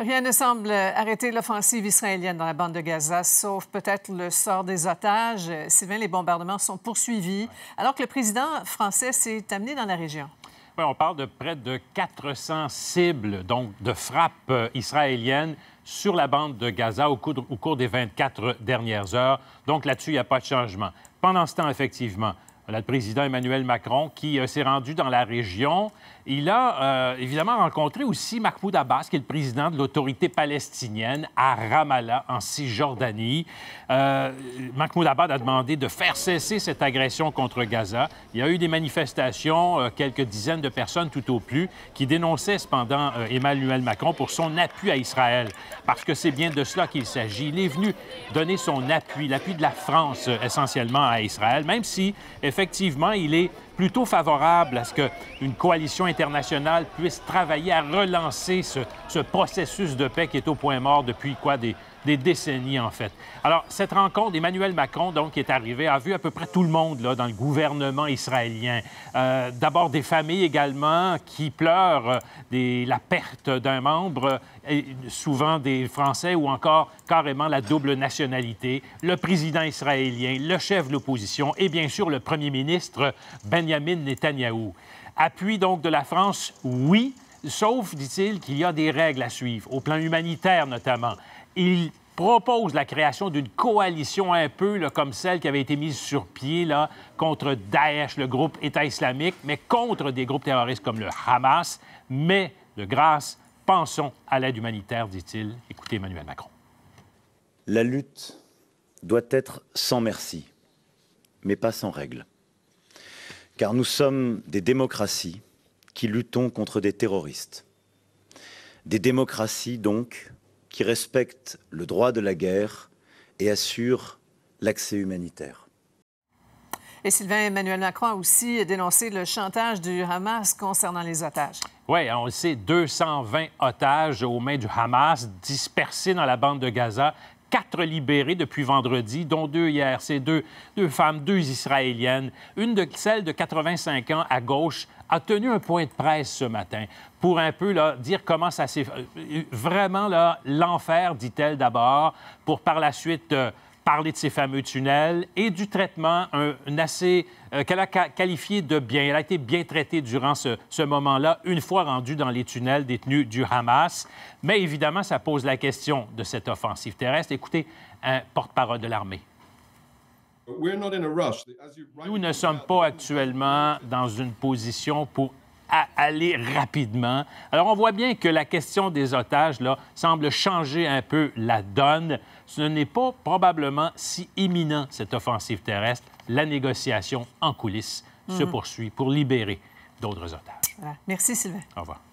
Rien ne semble arrêter l'offensive israélienne dans la bande de Gaza, sauf peut-être le sort des otages. Euh, Sylvain, les bombardements sont poursuivis, alors que le président français s'est amené dans la région. on parle de près de 400 cibles, donc de frappes euh, israéliennes sur la bande de Gaza au cours, au cours des 24 dernières heures. Donc là-dessus, il n'y a pas de changement. Pendant ce temps, effectivement, le président Emmanuel Macron qui euh, s'est rendu dans la région. Il a euh, évidemment rencontré aussi Mahmoud Abbas, qui est le président de l'autorité palestinienne à Ramallah, en Cisjordanie. Euh, Mahmoud Abbas a demandé de faire cesser cette agression contre Gaza. Il y a eu des manifestations, quelques dizaines de personnes tout au plus, qui dénonçaient cependant Emmanuel Macron pour son appui à Israël, parce que c'est bien de cela qu'il s'agit. Il est venu donner son appui, l'appui de la France essentiellement à Israël, même si, effectivement, effectivement, il est plutôt favorable à ce qu'une coalition internationale puisse travailler à relancer ce, processus de paix qui est au point mort depuis quoi des, décennies en fait. Alors cette rencontre, Emmanuel Macron donc qui est arrivé a vu à peu près tout le monde là dans le gouvernement israélien. Euh, d'abord des familles également qui pleurent euh, des, la perte d'un membre, euh, et souvent des Français ou encore carrément la double nationalité. Le président israélien, le chef de l'opposition et bien sûr le premier ministre. Ben Benjamin Netanyahou. Appui donc de la France, oui, sauf, dit-il, qu'il y a des règles à suivre, au plan humanitaire notamment. Il propose la création d'une coalition un peu comme celle qui avait été mise sur pied là, contre Daesh, le groupe État islamique, mais contre des groupes terroristes comme le Hamas. Mais, de grâce, pensons à l'aide humanitaire, dit-il. Écoutez Emmanuel Macron. La lutte doit être sans merci, mais pas sans règles car nous sommes des démocraties qui luttons contre des terroristes. Des démocraties, donc, qui respectent le droit de la guerre et assurent l'accès humanitaire. Et Sylvain Emmanuel Macron a aussi dénoncé le chantage du Hamas concernant les otages. Oui, on le sait, 220 otages aux mains du Hamas dispersés dans la bande de Gaza quatre libérées depuis vendredi, dont deux hier. C'est deux, deux femmes, deux Israéliennes. Une de celles de 85 ans à gauche a tenu un point de presse ce matin pour un peu dire comment ça s'est... Euh, vraiment, l'enfer, dit-elle d'abord, pour par la suite... Euh, parler de ces fameux tunnels et du traitement un, assez euh, qu'elle a qualifié de bien. Elle a été bien traitée durant ce, ce moment-là, une fois rendue dans les tunnels détenus du Hamas. Mais évidemment, ça pose la question de cette offensive terrestre. Écoutez, un porte-parole de l'armée. Nous ne sommes pas actuellement dans une position pour à aller rapidement. Alors, on voit bien que la question des otages là, semble changer un peu la donne. Ce n'est pas probablement si imminent, cette offensive terrestre. La négociation en coulisses se mhm. poursuit pour libérer d'autres otages. Merci, Sylvain. Au revoir.